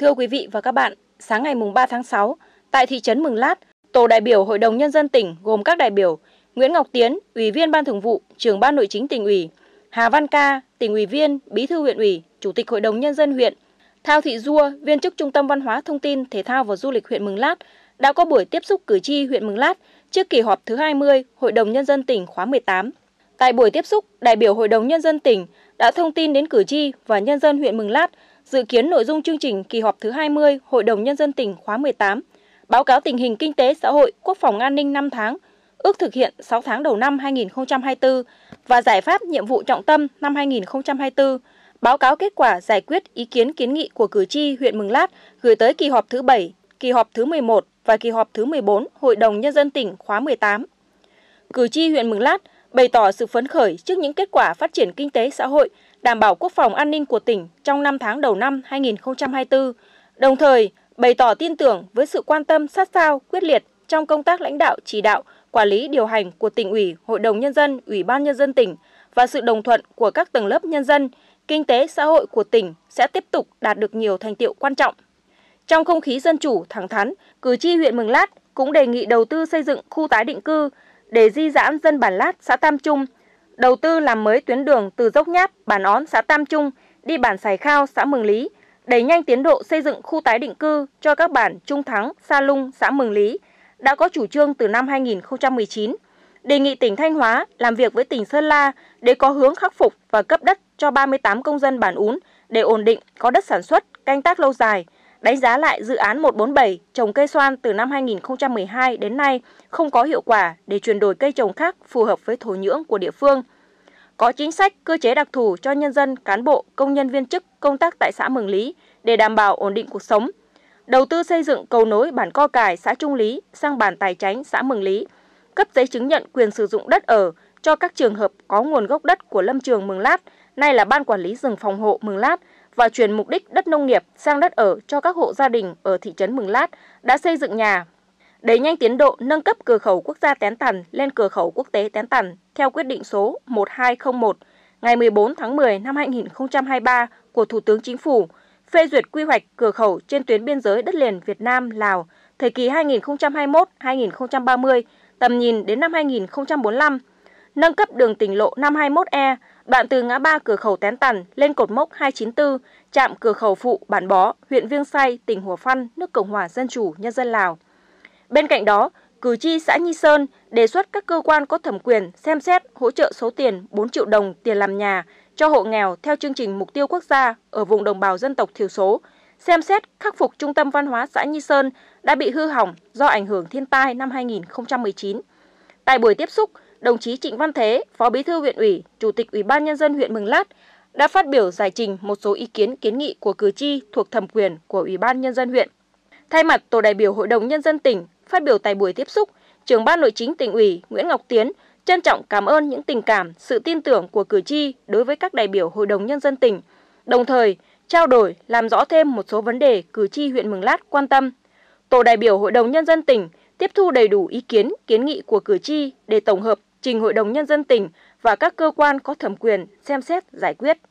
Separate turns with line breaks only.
Thưa quý vị và các bạn, sáng ngày 3 tháng 6, tại thị trấn Mường Lát, Tổ đại biểu Hội đồng Nhân dân tỉnh gồm các đại biểu Nguyễn Ngọc Tiến, Ủy viên Ban Thường vụ, Trưởng Ban Nội chính tỉnh ủy, Hà Văn Ca, tỉnh ủy viên, Bí thư huyện ủy, Chủ tịch Hội đồng Nhân dân huyện, Thao Thị Dua, viên chức Trung tâm Văn hóa Thông tin, Thể thao và Du lịch huyện Mường Lát đã có buổi tiếp xúc cử tri huyện Mường Lát trước kỳ họp thứ 20 Hội đồng Nhân dân tỉnh khóa 18. Tại buổi tiếp xúc, đại biểu Hội đồng Nhân dân tỉnh đã thông tin đến cử tri và nhân dân huyện Mường Lát dự kiến nội dung chương trình kỳ họp thứ 20 Hội đồng Nhân dân tỉnh khóa 18, báo cáo tình hình kinh tế xã hội, quốc phòng an ninh 5 tháng, ước thực hiện 6 tháng đầu năm 2024 và giải pháp nhiệm vụ trọng tâm năm 2024, báo cáo kết quả giải quyết ý kiến kiến nghị của cử tri huyện Mường Lát gửi tới kỳ họp thứ 7, kỳ họp thứ 11 và kỳ họp thứ 14 Hội đồng Nhân dân tỉnh khóa 18. Cử tri huyện Mường Lát bày tỏ sự phấn khởi trước những kết quả phát triển kinh tế xã hội, đảm bảo quốc phòng an ninh của tỉnh trong 5 tháng đầu năm 2024, đồng thời bày tỏ tin tưởng với sự quan tâm sát sao, quyết liệt trong công tác lãnh đạo, chỉ đạo, quản lý điều hành của tỉnh ủy, hội đồng nhân dân, ủy ban nhân dân tỉnh và sự đồng thuận của các tầng lớp nhân dân, kinh tế xã hội của tỉnh sẽ tiếp tục đạt được nhiều thành tiệu quan trọng. Trong không khí dân chủ thẳng thắn, cử tri huyện Mường Lát cũng đề nghị đầu tư xây dựng khu tái định cư để di giãn dân bản lát xã Tam Trung, đầu tư làm mới tuyến đường từ dốc nháp ón xã Tam Trung đi bản Sài Khao xã Mường Lý, đẩy nhanh tiến độ xây dựng khu tái định cư cho các bản Trung Thắng, Sa Lung, xã Mường Lý đã có chủ trương từ năm 2019. Đề nghị tỉnh Thanh Hóa làm việc với tỉnh Sơn La để có hướng khắc phục và cấp đất cho 38 công dân bản Ún để ổn định có đất sản xuất, canh tác lâu dài – đánh giá lại dự án 147 trồng cây xoan từ năm 2012 đến nay không có hiệu quả để chuyển đổi cây trồng khác phù hợp với thổ nhưỡng của địa phương. Có chính sách, cơ chế đặc thù cho nhân dân, cán bộ, công nhân viên chức công tác tại xã Mường Lý để đảm bảo ổn định cuộc sống. Đầu tư xây dựng cầu nối bản co cải xã Trung Lý sang bản tài chánh xã Mường Lý, cấp giấy chứng nhận quyền sử dụng đất ở cho các trường hợp có nguồn gốc đất của lâm trường Mường Lát, nay là Ban Quản lý rừng phòng hộ Mường Lát, và chuyển mục đích đất nông nghiệp sang đất ở cho các hộ gia đình ở thị trấn Mường Lát đã xây dựng nhà. Đẩy nhanh tiến độ nâng cấp cửa khẩu quốc gia Tén Tần lên cửa khẩu quốc tế Tén Tần theo quyết định số 1201 ngày 14 tháng 10 năm 2023 của Thủ tướng Chính phủ phê duyệt quy hoạch cửa khẩu trên tuyến biên giới đất liền Việt Nam Lào thời kỳ 2021-2030, tầm nhìn đến năm 2045 nâng cấp đường tỉnh lộ 521E, đoạn từ ngã ba cửa khẩu Tén Tần lên cột mốc 294, trạm cửa khẩu phụ Bản Bó, huyện Viêng Say, tỉnh Hủa Phăn, nước Cộng hòa Dân chủ Nhân dân Lào. Bên cạnh đó, cử tri xã Nhi Sơn đề xuất các cơ quan có thẩm quyền xem xét hỗ trợ số tiền 4 triệu đồng tiền làm nhà cho hộ nghèo theo chương trình mục tiêu quốc gia ở vùng đồng bào dân tộc thiểu số, xem xét khắc phục trung tâm văn hóa xã Nhi Sơn đã bị hư hỏng do ảnh hưởng thiên tai năm 2019. Tại buổi tiếp xúc, đồng chí Trịnh Văn Thế, Phó Bí thư huyện ủy, Chủ tịch Ủy ban nhân dân huyện Mường Lát đã phát biểu giải trình một số ý kiến kiến nghị của cử tri thuộc thẩm quyền của Ủy ban nhân dân huyện. Thay mặt tổ đại biểu Hội đồng nhân dân tỉnh phát biểu tại buổi tiếp xúc, trưởng ban nội chính tỉnh ủy Nguyễn Ngọc Tiến trân trọng cảm ơn những tình cảm, sự tin tưởng của cử tri đối với các đại biểu Hội đồng nhân dân tỉnh. Đồng thời, trao đổi làm rõ thêm một số vấn đề cử tri huyện Mường Lát quan tâm. Tổ đại biểu Hội đồng nhân dân tỉnh tiếp thu đầy đủ ý kiến, kiến nghị của cử tri để tổng hợp trình Hội đồng Nhân dân tỉnh và các cơ quan có thẩm quyền xem xét giải quyết.